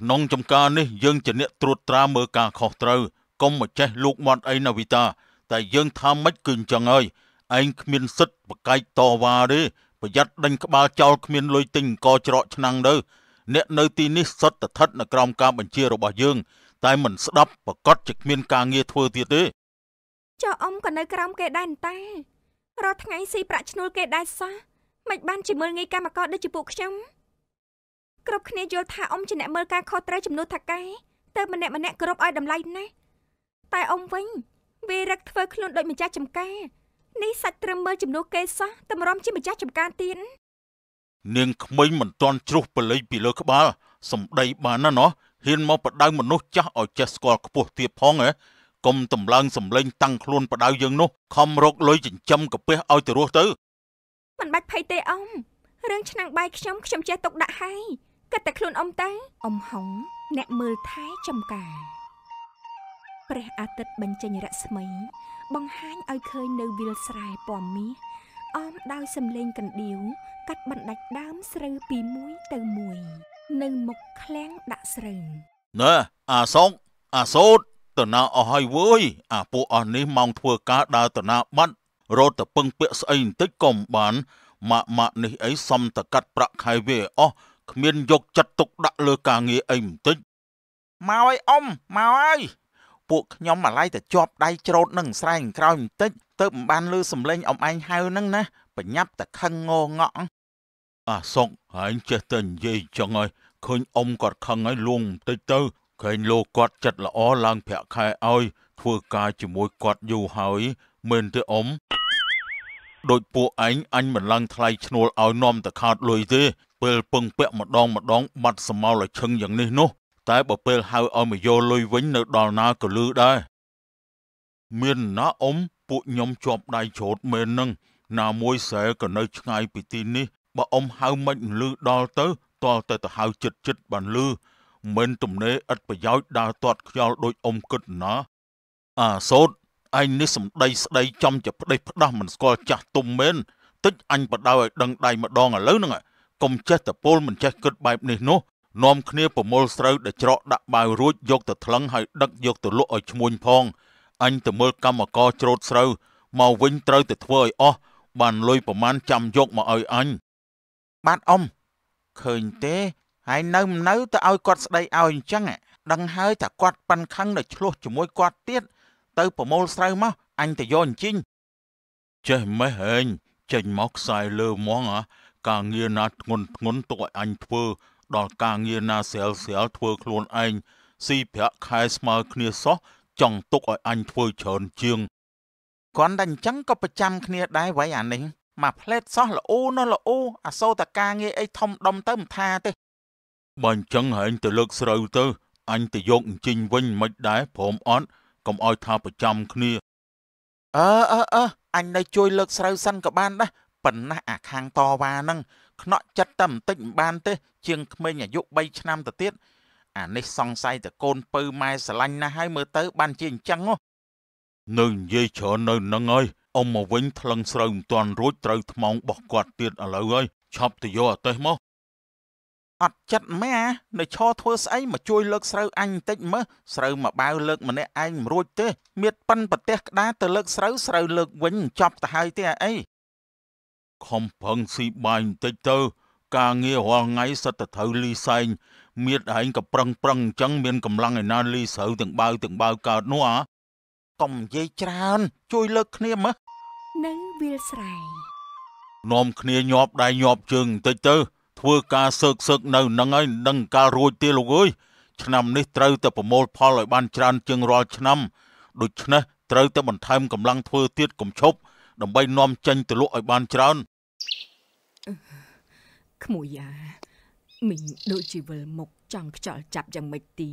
ក្នុងចំការនេះយើងជាអ្នកត្រួតត្រាមើលការខុសត្រូវកុំមកចេះលោកមាត់អីណាវិតា តែ យើងថាមិនគឺអញ្ចឹងហើយឯងគ្មានសិទ្ធបកែកតវ៉ាទេប្រយ័ត្នដេញក្បាលចោលគ្មានលុយទិញអង្គច្រកឆ្នាំងទៅអ្នកនៅទីនេះសុទ្ធតែស្ថិតនៅក្រោមការបញ្ជារបស់យើង តែមិនស្ដាប់ប្រកាសជាគ្មានការងារធ្វើទៀតទេចុះអ៊ំក៏នៅក្រោមគេដែរតែរាល់ថ្ងៃស៊ីប្រាក់ឈ្នួលគេដែរសោះមិនបានជាមើលងាយកម្មករដូចជាពួក ខ្ញុំគ្រប់គ្នាយល់ថាអ៊ំជាអ្នកមើលការខុសត្រូវចំនួនថាកែទៅម្នាក់ម្នាក់គ្រប់ឲ្យតម្លៃណាស់តែអ៊ំវិញវារឹកធ្វើខ្លួនដូចម្ចាស់ចំការនេះសាច់ត្រឹមមើលចំនួនគេសោះតម្រាំជាម្ចាស់ចំការទៀតនាងក្មេងមិនតន់ជ្រុះបល័យពីលើក្បាលសំដីបានណាណោះហ៊ានមកបដៅមនុស្សចាស់ឲ្យចេះស្គាល់ខ្ពស់ទៀតផងហ៎កុំតម្លើងសម្លេងតាំងខ្លួនបដៅយើងនោះខំរកលុយចិញ្ចឹមកពះឲ្យទៅរស់ទៅមិនបាច់ភ័យទេអ៊ំរឿងឆ្នាំងបាយខ្ញុំខ្ញុំចេះទុកដាក់ហើយគិតតែខ្លួនអ៊ំតែអ៊ំហុងអ្នកមើលថែចំការព្រះអាទិត្យបញ្ចេញរស្មី បង្ហាញឲ្យឃើញនៅវាលស្រែពណ៌មាសអមដោយសំឡេងកណ្ដៀវកាត់បណ្ដាច់ដើមស្រូវពីមួយទៅមួយនៅមុខឃ្លាំងដាក់ស្រូវណែអាសងអាសោតតណាអស់ហើយវើយអាពួកអស់នេះមកធ្វើការដើរតណាបាត់រត់ទៅពឹងពាក់ស្អីបន្តិចក៏មិនបានម៉ាក់ម៉ាក់នេះអីសំតកាត់ប្រាក់ខែវាអស់គ្មានយកចិត្តទុកដាក់ លើការងារអីបន្តិចមកអីអ៊ំមកអើយ ពួកខ្ញុំអាឡ័យតែជាប់ដៃច្រូតនឹងស្រែងក្រោយបន្តិចទៅមិនបានលើសំឡេងអ៊ំឯងហៅនឹងណាប្រញាប់តែខឹងងងក់អាសុកហែងចេះតែនិយាយចឹងហើយឃើញអ៊ំគាត់ខឹងហើយលួងបន្តិចទៅឃើញលោកគាត់ចិត្តល្អឡើងប្រាក់ខែឲ្យ ធ្វើការជាមួយគាត់យូរហើយមែនទេអ៊ំដូចពួកឯងអញមិនឡើងថ្លៃឈ្នួលឲ្យនាំតែខាតលុយទេពេលពឹងពាក់ម្ដងម្ដងបាត់សមោលឆឹងយ៉ាងនេះនោះតែបើពេលហៅឲ្យមកយកលុយវិញនៅដល់ណាក៏លឺដែរមានណាអ៊ំពួកខ្ញុំជាប់ដៃច្រូតមែននឹងណាមួយសែក៏នៅ ឆ្ងាយពីទីនេះបើអ៊ំហៅមិនលឺដល់ទៅតល់តែទៅហៅចិត្តចិត្តបានលឺមិនទំនេរឥតប្រយោជន៍ដើរទាត់ខ្យល់ដោយអ៊ំគិតណា អាសោតឯងនេះសម្ដីស្ដីចំជាផ្ដេសផ្ដាស់មិនស្គាល់ចាស់ទុំមែនតិចអញបដៅឲ្យដឹងដៃម្ដងឥឡូវហ្នឹងកុំចេះតពលមិនចេះគិតបែបនេះនោះនាំគ្នាប្រមូលស្រូវដែលច្រកដាក់បាវរួចយកទៅថ្លឹងហើយ ដឹកយកទៅលក់ឲ្យឈ្មួញផងអញទៅមើលកម្មករច្រូតស្រូវមកវិញត្រូវតែធ្វើឲ្យអស់បានលុយប្រមាណចាំយកមកឲ្យអញបាទអ៊ំឃើញទេហើយនៅមិននៅទៅឲ្យគាត់ស្ដីឲ្យអញ្ចឹងដឹងហើយថាគាត់ប៉ិនខឹងដល់ឆ្លោះជាមួយគាត់ទៀតទៅប្រមូលស្រូវមកអញទៅយកអញ្ជិញចេះម៉េះហែងចេញមកខ្សែលើហ្មងអ្ហាការងារណាធ្ងន់ធ្ងន់ទុកឲ្យអញធ្វើដល់ការងារណាស្រាលស្រាលធ្វើខ្លួនឯងស៊ីប្រាក់ខែស្មើគ្នាសោះចង់ទុកឲ្យអញធ្វើច្រើនជាងគាត់តែអញ្ចឹងក៏ប្រចាំគ្នាដែរវៃអានេះមកផ្លេតសោះល្អណាស់ល្អអាសូតការងារអីធំដុំទៅមិនថាទេបើអញ្ចឹងហែងទៅលើកស្រូវទៅអញទៅយកអញ្ជិញវិញមិនដែរព្រមអត់កុំឲ្យថាប្រចាំគ្នាអើអើអើអញនៅជួយលើកស្រូវសិនក៏បានដែរប៉ុណ្ណះអាខាងតវ៉ានឹងខ្នក់ចិត្តតែបន្តិចមិនបានទេ ជាងក្មេងអាយុ3ឆ្នាំទៅទៀតអានេះសង្ស័យតែកូនពៅម៉ែស្រឡាញ់ណាស់ហើយមើលទៅ បានជាអញ្ចឹងហ៎នៅ និយាយច្រើននៅនឹងហើយអ៊ំមកវិញថ្លឹងស្រូវមិនទាន់រួចត្រូវថ្មងបោះគាត់ទៀតឥឡូវហើយឆប់ទៅយកអទេសមកអត់ចិត្តម៉ែនៅឈរធ្វើស្អីមកជួយលើកស្រូវអញបន្តិចមើលស្រូវមកបាវលើកម្នាក់ឯងមិនរួចទេមៀតប៉ិនប្រទេសក្តារទៅលើកស្រូវស្រូវលើកវិញចប់ទៅហើយទេអីខំប្រឹងស៊ីបាយបន្តិចទៅការងាររាល់ថ្ងៃសិតតែត្រូវលីសែងមៀតឯងក៏ប្រឹងប្រឹងអញ្ចឹងមានកម្លាំងឯណាលីស្រូវទាំងបាវទាំងបាវកើតនោះអាកុំនិយាយច្រើន ជួយលើកគ្នាមើលនៅវាលស្រែនាំគ្នាញាប់ដៃញាប់ជើងបន្តិចទៅ ធ្វើការសើកសើកនៅនឹងហើយនឹងការរួចទៀតលោកអើយឆ្នាំនេះត្រូវតែប្រមូលផលឲ្យបានច្រើនជាងរាល់ឆ្នាំដូច្នេះត្រូវតែបន្ថែមកម្លាំងធ្វើទៀតកុំឈប់ដើម្បីនាំចេញទៅលក់ឲ្យបានច្រើនក្មួយយ៉ាមីងដូចជាវិលមុខចង់ខ្ចល់ចាប់យ៉ាងម៉េចទី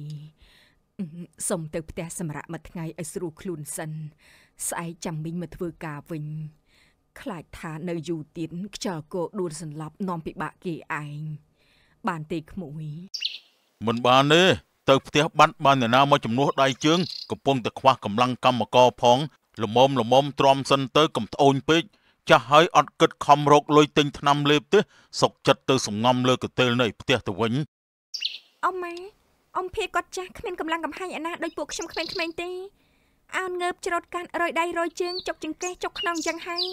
សុំទៅផ្ទះសម្រាប់មួយថ្ងៃឲ្យស្រួលខ្លួនសិនស្អែកចាំមីងមកធ្វើការវិញខ្លាចថានៅយូរទៀតខ្យល់គោដួលសន្លប់នាំពិបាកគេឯងបានទេក្មួយមិនបានទេទៅផ្ទះបាត់បានអ្នកណាមកចំនួនដៃជើងកំពុងតែខ្វះកម្លាំងកម្មករផងល្មមល្មមទ្រាំសិនទៅកំត្អូនពេកចាស់ហើយអត់គិតខំរកលុយទិញថ្នាំលេបទេសុកចិត្តទៅសំងំលើកន្ទេលនៅផ្ទះទៅវិញអម៉ាអ៊ំភៀគាត់ចាស់គ្មានកម្លាំងកំហែងអាណាដោយពួកខ្ញុំក្មេងៗទេអោនងើបច្រូតកាន់រយដៃរយជើងចុកចង្កេះចុកខ្នងអញ្ចឹងហើយ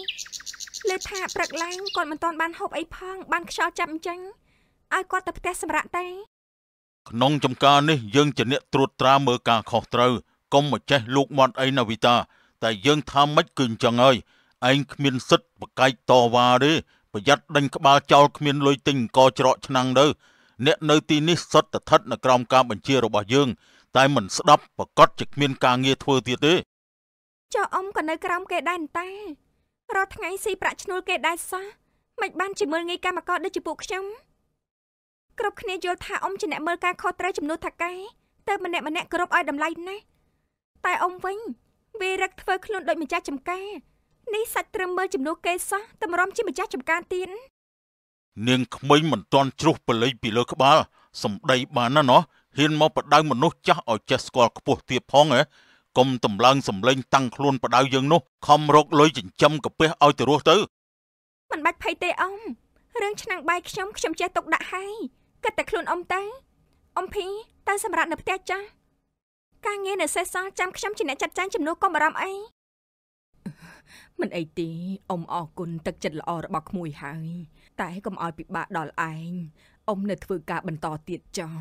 លើថាព្រឹកឡើងគាត់មិនទាន់បានហូបអីផងបានខ្យល់ចាប់អញ្ចឹងឲ្យគាត់ទៅផ្ទះសម្រាប់តែក្នុងចំការនេះយើងជាអ្នកត្រួតត្រាមើលការខុសត្រូវ កុំមកចេះលោកមាត់អីណាវិតាតែយើងថាមិនគឺអញ្ចឹងហើយឯងគ្មានសិទ្ធបកាយតវ៉ាទេប្រយ័ត្នដេញក្បាលចោលគ្មានលុយទិញអង្គច្រកឆ្នាំងទៅអ្នកនៅទីនេះសុទ្ធតែស្ថិតនៅក្រោមការបញ្ជារបស់យើងតែមិនស្ដាប់ប្រកាសជាគ្មានការងារធ្វើទៀតទេចុះអ៊ំក៏នៅក្រោមគេដែរតារាល់ថ្ងៃស៊ីប្រាក់ឈ្នួលគេដែរសោះមិនបានជាមើលងាយកម្មករដូចជាពួកខ្ញុំគ្រប់គ្នាយល់ថាអ៊ំជាអ្នកមើលការខុសត្រូវចំនួនថកែទៅម្នាក់ម្នាក់គ្រប់ឲ្យតម្លៃណាស់តែអ៊ំវិញវារឹកធ្វើខ្លួនដូចម្ចាស់ចំការនេះសាច់ត្រឹមមើលចំនួនគេសោះតម្រាំជាម្ចាស់ចំការទៀតនាងក្មេងមិនតន់ជ្រុះពលីពីលើក្បាលសំដីបានណាណោះហ៊ានមកបដៅមនុស្សចាស់ឲ្យចេះស្គាល់ខ្ពស់ទៀតផងហ៎កុំតម្លើងសម្លេង តាំងខ្លួនបដៅយើងនោះខំរកលុយចិញ្ចឹមកាពះឲ្យទៅរស់ទៅមិនបាច់ភ័យទេអ៊ំរឿងឆ្នាំងបាយខ្ញុំ ខ្ញុំចេះទុកដាក់ហើយគិតតែខ្លួនអ៊ំតែអ៊ំភីទៅសម្រាប់នៅផ្ទះចាស់ការងារនៅសេសសល់ចាំខ្ញុំជាអ្នកចាត់ចែងចំនួនកុំបារម្ភអីមិនអីទេអ៊ំអរគុណទឹកចិត្តល្អរបស់ក្មួយហើយ តែកុំឲ្យពិបាកដល់ឯងអ៊ំនៅធ្វើការបន្តទៀតចោះ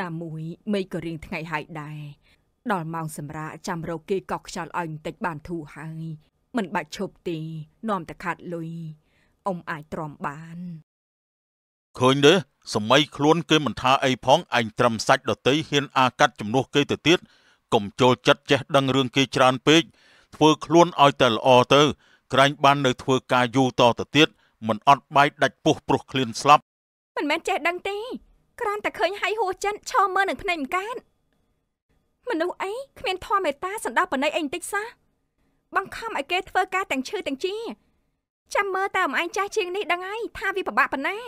ណាមួយមេក៏រៀងថ្ងៃហើយដែរដល់ម៉ោងសម្រាកចាំរកគេកក់ខ្យល់ឲ្យបន្តិចបានធូរហើយ មិនបាច់ឈប់ទេនាំតែខាត់លុយអ៊ំអាចទ្រាំបានឃើញទេសម័យខ្លួនគេមិនថាអីផងឯងត្រឹមសាច់ដតីហ៊ានអាកាត់ជំនួសគេទៅទៀតកុំចូលចិត្តចេះដឹងរឿងគេច្រើនពេកធ្វើខ្លួនឲ្យតែល្អទៅ ក្រែងបាននៅ ធ្វើការយូរតទៅទៀតមិនអត់បាយដាច់ពោះព្រោះឃ្លានស្លាប់ មិនមែនចេះដឹងទេគ្រាន់តែឃើញហៃហួចិនឈរមើលនឹងភ្នែកមិនកើតមនុស្សអីគ្មានធម៌មេត្តាសណ្ដោបណៃអីបន្តិចសោះបង្ខំឲ្យគេធ្វើការទាំងឈឺទាំងជាចាំមើលតើអំឯងចាស់ជាងនេះដឹងហើយថាវាពិបាកប៉ុណ្ណា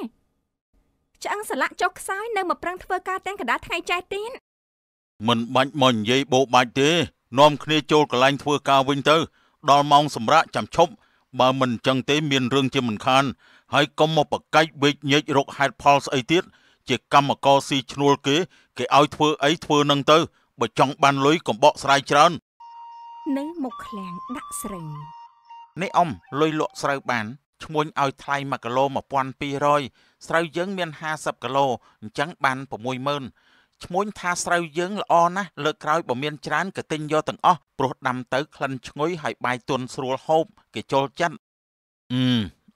ឆ្អឹងសន្លាក់ចុះខ្សោយនៅមកប្រឹងធ្វើការទាំងកណ្ដាលថ្ងៃចេះទៀតមិនបាច់មកនិយាយបោបាច់ទេនាំគ្នាចូលកន្លែងធ្វើការវិញទៅ ដល់ម៉ោងសម្រាប់ចាំឈប់បើមិនអញ្ចឹងទេមានរឿងជាមិនខានហើយកុំមកបកាច់វេកញែករកហេតុផលស្អីទៀតជាកម្មករស៊ីឈ្នួលគេគេឲ្យធ្វើអីធ្វើនឹងទៅបើចង់បានលុយកំបកស្រាយច្រើននៅមុខឃ្លាំងដាក់ស្រីនេះអ៊ំលុយលក់ស្រូវបានឈ្មោះឲ្យថ្លៃ1គីឡូ1200ស្រូវយើងមាន50គីឡូអញ្ចឹងបាន60000ឈ្មោះថាស្រូវយើងល្អណាស់លើកក្រោយបើមាន ច្រើនក៏ទិញយកទាំងអស់ព្រោះដាំទៅក្លិនឈ្ងុយហើយបាយទន់ស្រួលហូបគេចូលចិត្តអឺ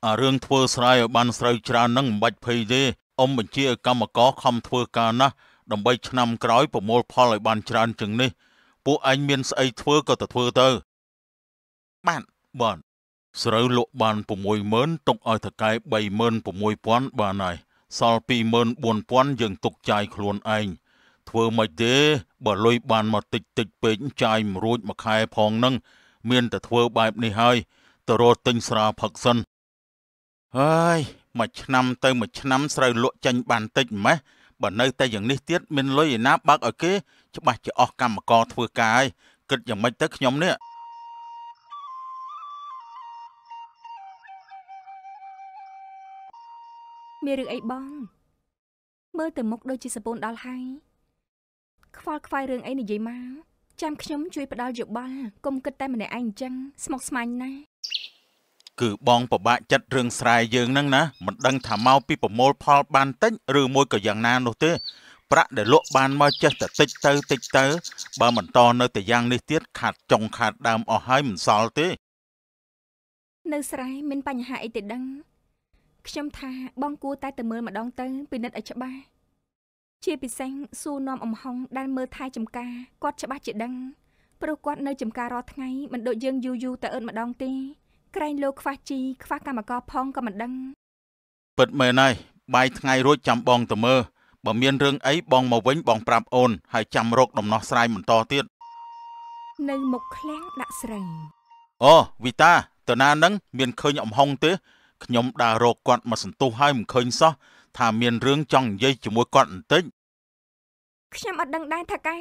អារឿងធ្វើស្រែឲ្យបានស្រូវច្រើននឹងមិនបាច់ភ័យទេអ៊ំបញ្ជាឲ្យកម្មករខំធ្វើការណាស់ដើម្បីឆ្នាំក្រោយប្រមូលផលឲ្យបានច្រើនជាងនេះពួកឯងមានស្អីធ្វើក៏ទៅធ្វើទៅបាទបាទស្រូវលក់បាន60000ទុកឲ្យថកែ36000បានហើយសល់24000យើងទុកចាយខ្លួនឯងធ្វើមិនទេបើលុយបានមកតិចតិចពេកចាយមិនរួចមួយខែផងនឹងមានតែធ្វើបែបនេះហើយទៅរត់ទិញស្រាផឹកសិនហើយមួយឆ្នាំទៅមួយឆ្នាំស្រូវលក់ចាញ់បានតិចម៉េះបើនៅតែយ៉ាងនេះទៀតមានលុយឯណាបើកឲ្យគេ ច្បាស់ជាអស់កម្មករធ្វើការហើយគិតយ៉ាងម៉េចទៅខ្ញុំនេះមានរឿងអីបងមើលទៅមុខដូចជាសពូនដល់ហើយខ្វល់ខ្វាយរឿងអីនិយាយមកចាំខ្ញុំជួយផ្ដល់យោបល់កុំគិតតែម្នាក់ឯងអញ្ចឹងស្មុគស្មាញណាគឺបងពិបាកចិត្តរឿងស្រែយើងហ្នឹងណា មិនដឹងថាមកពីប្រមូលផលបានតិចឬមួយក៏យ៉ាងណានោះទេប្រាក់ដែលលក់បានមកចេះតែតិចទៅតិចទៅបើបន្តនៅតែយ៉ាងនេះទៀតខាត់ចុងខាត់ដើមអស់ហើយមិនសល់ទេនៅស្រែមានបញ្ហាអីទេដឹងខ្ញុំថាបងគួរតែទៅមើលម្ដងទៅពិនិត្យឲ្យច្បាស់ជាពិសេសសួរនាំអំហងដែលមើលថែចំការគាត់ច្បាស់ជាដឹងព្រោះគាត់នៅចំការរាល់ថ្ងៃមិនដូចយើងយូរយូរទៅអឺតម្ដងទេក្រែងលោកខ្វះជីខ្វះកម្មករផងក៏មិនដឹងពិតមែនហើយបាយថ្ងៃរួចចាំបងទៅមើលបើមានរឿងអីបងមកវិញបងប្រាប់អូនហើយចាំរកដំណោះស្រាយបន្តទៀតនៅមុខឃ្លាំងដាក់ស្រីអូវីតាតើណានឹងមានឃើញអំហងទេខ្ញុំដើររកគាត់មកសន្ទុះហើយមិនឃើញសោះថាមានរឿងចង់និយាយជាមួយគាត់បន្តិចខ្ញុំអត់ដឹងដែរថាកែ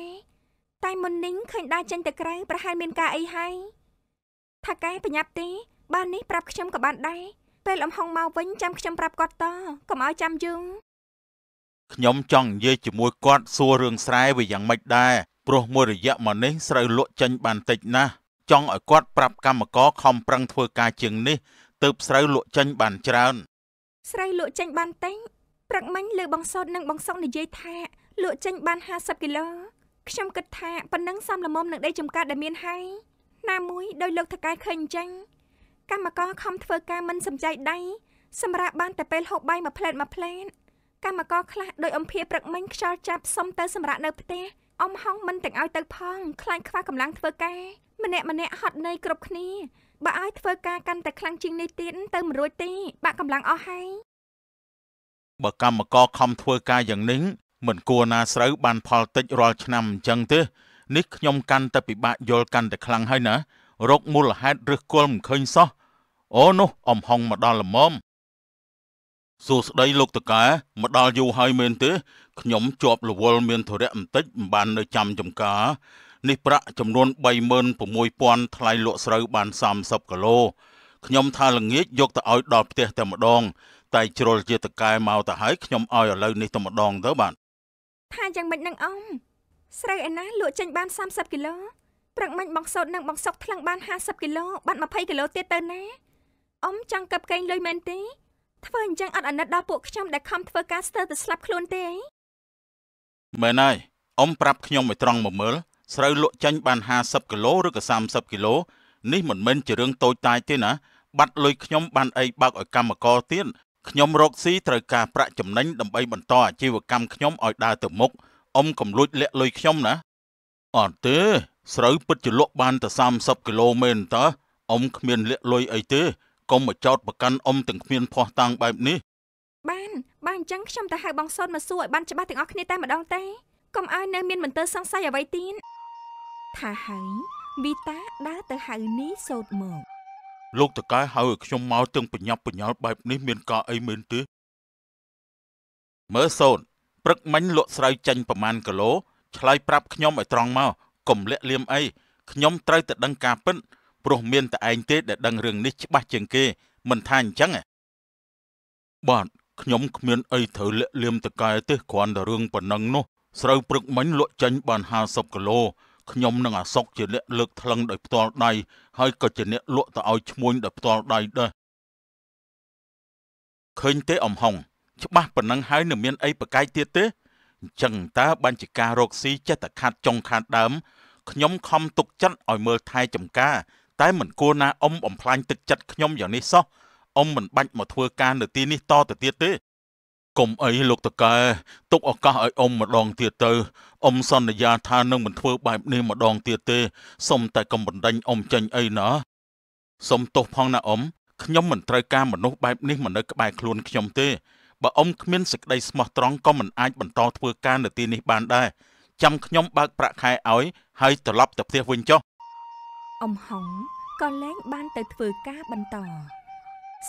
តែមុននេះឃើញដើរចេញទៅក្រៅប្រហែលមានការអីហើយថាកែប្រញាប់ទេបាននេះប្រាប់ខ្ញុំក៏បានដែរពេលអំហងមកវិញចាំខ្ញុំប្រាប់គាត់តកុំឲ្យចាំយឺងខ្ញុំចង់និយាយជាមួយគាត់សួររឿងស្រែវាយ៉ាងម៉េចដែរព្រោះមួយរយៈមកនេះស្រូវលក់ចេញបានតិចណាស់ចង់ឲ្យគាត់ប្រាប់កម្មករខំប្រឹងធ្វើការជាងនេះទៅស្រូវលក់ចេញបានច្រើន ស្រូវលក់ចេញបានតែងព្រឹកមិញលើបងសតនិងបងសុកនិយាយថាលក់ចេញបាន50គីឡូខ្ញុំគិតថាប៉ុណ្ណឹងសំលមុំនឹងដីចំការដែលមានហើយណាមួយដោយលោកថកែឃើញអញ្ចឹងកម្មករខំធ្វើការមិនសំចៃដៃសម្រាប់បានតែពេលហូបបាយមួយផ្លែតមួយផ្លែតកម្មករខ្លះដោយអំភាព្រឹកមិញខ្យល់ចាប់សុំទៅសម្រាប់នៅផ្ទះអំហងមិនទាំងឲ្យទៅផង ខ្លាចខ្វះកម្លាំងធ្វើការម្នាក់ម្នាក់ហត់នឿយគ្រប់គ្នាបើឲ្យធ្វើការកាន់តែខ្លាំងជាងនេះទៀតទៅមិនរួចទេបាក់កម្លាំងអស់ហើយបើកម្មករខំធ្វើការយ៉ាងនេះមិនគួរណាស្រូវ បានផលតិចរាល់ឆ្នាំអញ្ចឹងទេនេះខ្ញុំកាន់តែពិបាកយល់កាន់តែខ្លាំងហើយណារកមូលហេតុឫសគល់មិនឃើញសោះអូនោះអំហងមកដល់ល្មមសួស្ដីលោកតកាមកដល់យូរហើយមែនទេខ្ញុំជាប់រវល់មានធរៈបន្តិចមិនបាននៅចាំចំការនេះប្រាក់ចំនួន36000ថ្លៃលក់ស្រូវបាន30គីឡូខ្ញុំថាល្ងាចយកទៅឲ្យដល់ផ្ទះតែម្ដងតែជ្រុលជាតកែមកទៅហើយខ្ញុំឲ្យឥឡូវនេះតែម្ដងទៅបាទថាយ៉ាងម៉េចនឹងអ៊ំស្រូវឯណាលក់ចេញបាន30គីឡូព្រឹកមិញបងសោតនិងបងសុកថ្លឹងបាន50គីឡូបាន20គីឡូទៀតទៅណាអ៊ំចង់កឹបកេងលុយមែនទេធ្វើអញ្ចឹងអត់អាណិតដល់ពួកខ្ញុំដែលខំធ្វើការស្ទើរទៅស្លាប់ខ្លួនទេមែនហើយអ៊ំប្រាប់ខ្ញុំឲ្យត្រង់មកមើលស្រូវលក់ចេញបាន50គីឡូឬក៏30គីឡូនេះមិនមែនជារឿងតូចតាចទេណាបាត់លុយខ្ញុំបានអីបើកឲ្យកម្មករទៀតខ្ញុំរកស៊ីត្រូវការប្រាក់ចំណេញដើម្បីបន្តអាជីវកម្មខ្ញុំឲ្យដើរទៅមុខអ៊ំកំលួចលាក់លុយខ្ញុំណាអត់ទេស្រូវពិតជាលក់បានតែ30គីឡូមែនតើអ៊ំគ្មានលាក់លុយអីទេកុំមកចោតប្រកាន់អ៊ំទាំងគ្មានភ័ស្តុតាងបែបនេះបានបើអញ្ចឹងខ្ញុំទៅហៅបងសូនមកសួរឲ្យបានច្បាស់ទាំងអស់គ្នាតែម្ដងទេកុំឲ្យនៅមានមន្ទិលសង្ស័យអ្វីទៀតថាហើយវីតាដើរទៅហៅនីសូត្រមកលោកតកែហៅឲ្យខ្ញុំមកទាំងប្រញាប់ប្រញាល់បែបនេះមានការអីមែនទេមើលសូនព្រឹកមិញលក់ស្រូវចាញ់ប្រមាណគីឡូឆ្លើយប្រាប់ខ្ញុំឲ្យត្រង់មកកុំលាក់លៀមអីខ្ញុំត្រូវតែដឹងការពិតព្រោះមានតែឯងទេដែលដឹងរឿងនេះច្បាស់ជាងគេមិនថាអញ្ចឹងបាទខ្ញុំគ្មានអីត្រូវលាក់លៀមតកែទេគ្រាន់តែរឿងប៉ុណ្ណឹងនោះស្រូវព្រឹកមិញលក់ចាញ់បាន50គីឡូខ្ញុំនឹងអាសុកជាអ្នកលើកថ្លឹងដោយផ្ទាល់ដៃហើយក៏ជាអ្នកលក់ទៅឲ្យឈ្មួញដោយផ្ទាល់ដៃដែរឃើញទេអំហុងច្បាស់ប៉ុណ្ណឹងហើយនឹងមានអីប្រកែកទៀតទេអញ្ចឹងតើបញ្ជាការរកស៊ីចេះតែខាត់ចុងខាត់ដើមខ្ញុំខំទុកចិត្តឲ្យមើលថែចំការតែមិនគួរណាអ៊ំបំផ្លាញទឹកចិត្តខ្ញុំយ៉ាងនេះសោះអ៊ំមិនបាច់មកធ្វើការនៅទីនេះតទៅទៀតទេកុំអីលោកតកែទុកឱកាសឲ្យអ៊ំម្ដងទៀតទៅអ៊ំសន្យាថានឹងមិនធ្វើបែបនេះម្ដងទៀតទេសុំតែកុំបណ្ដេញអ៊ំចេញអីណាសុំទោសផងណាអ៊ំខ្ញុំមិនត្រូវការមនុស្សបែបនេះមកនៅក្បែរខ្លួនខ្ញុំទេបើអ៊ំគ្មានសេចក្តីស្មោះត្រង់ក៏មិនអាចបន្តធ្វើការនៅទីនេះបានដែរចាំខ្ញុំបើកប្រាក់ខែឲ្យហើយត្រឡប់ទៅផ្ទះវិញចុះអ៊ំហុងក៏លែងបានទៅធ្វើការបន្ត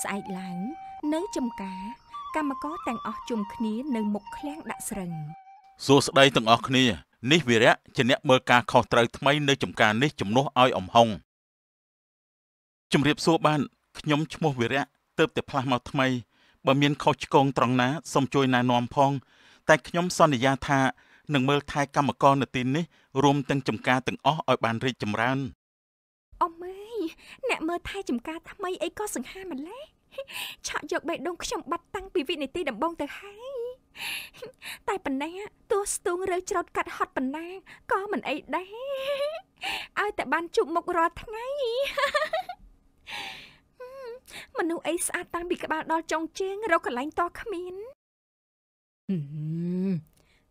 ស្អែកឡើងនៅចំការកម្មករទាំងអស់ជុំគ្នានៅមុខឃ្លាំងដាក់ស្រឹងសួស្តីទាំងអស់គ្នានេះវីរៈជាអ្នកមើលការខុសត្រូវថ្មី នៅចំការនេះជំនួសឲ្យអំហុងជំរាបសួរបានខ្ញុំឈ្មោះវីរៈទៅតែផ្លាស់មកថ្មីបើមានខុសឆ្គងត្រង់ណាសូមជួយណែនាំផងតែខ្ញុំសន្យាថានឹងមើលថែកម្មករនៅទីនេះរួមទាំងចំការទាំងអស់ឲ្យបានរីកចម្រើនអមម៉ែអ្នកមើលថែចំការថ្មីអីក៏សង្ហាម្លេះឆក់យកបេះដូងខ្ញុំបាត់តាំងពីវិនាទីដំបូងទៅហើយតែប៉ុណ្ណាទោះស្ទូងរើច្រត់កាត់ហត់ប៉ុណ្ណាក៏មិនអីដែរឲ្យតែបានជប់មុខរាល់ថ្ងៃ មនុស្សអីស្អាតតាំងពីក្បាលដល់ចុងជើងរកកន្លែងតគ្មាន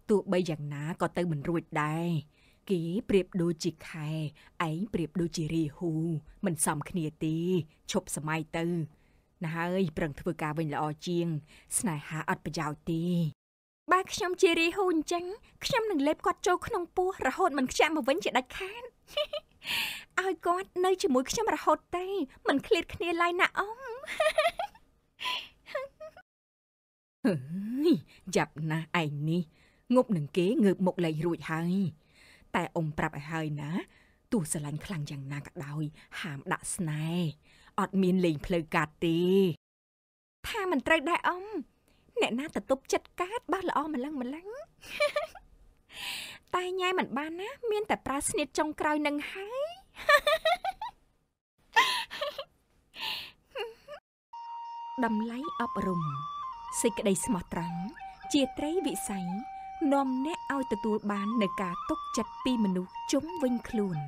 ទោះបីយ៉ាងណាក៏ទៅមិនរួចដែរគេប្រៀបដូចជាខែឯងប្រៀបដូចជារីហ៊ូមិនសមគ្នាទេឈប់សម័យទៅណាហើយប្រឹងធ្វើការវិញល្អជាងស្នេហាអត់ប្រយោជន៍ទេ បើខ្ញុំជារីហ៊ូអញ្ចឹងខ្ញុំនឹងលេបគាត់ចូលក្នុងពោះរហូតមិនខ្ជាក់មកវិញជាដាច់ខាតឲ្យគាត់នៅជាមួយ ខ្ញុំរហូតទេមិនឃ្លាតគ្នាឡើយណាអ៊ំយ៉ាប់ណាស់ឯងនេះងប់នឹងគេងើបមុខលេចរួចហើយ តែអ៊ំប្រាប់ឲ្យហើយណាទោះស្រឡាញ់ខ្លាំងយ៉ាងណាក៏ដោយ ហាមដាក់ស្នេហ៍អត់មានលេងផ្លូវកាត់ទេ ថាមិនត្រូវដែរអ៊ំអ្នកណាទៅទប់ចិត្តកាត់បោះល្អម្លឹងម្លឹងតែញ៉ែមិនបានណាមានតែប្រើស្នៀតចុងក្រោយនឹងហើយតម្លៃអប់រំសេចក្តីស្មោះត្រង់ជាត្រីវិស័យនាំ អ្នកឲ្យទទួល បាននូវការទុកចិត្តពីមនុស្សជុំវិញខ្លួន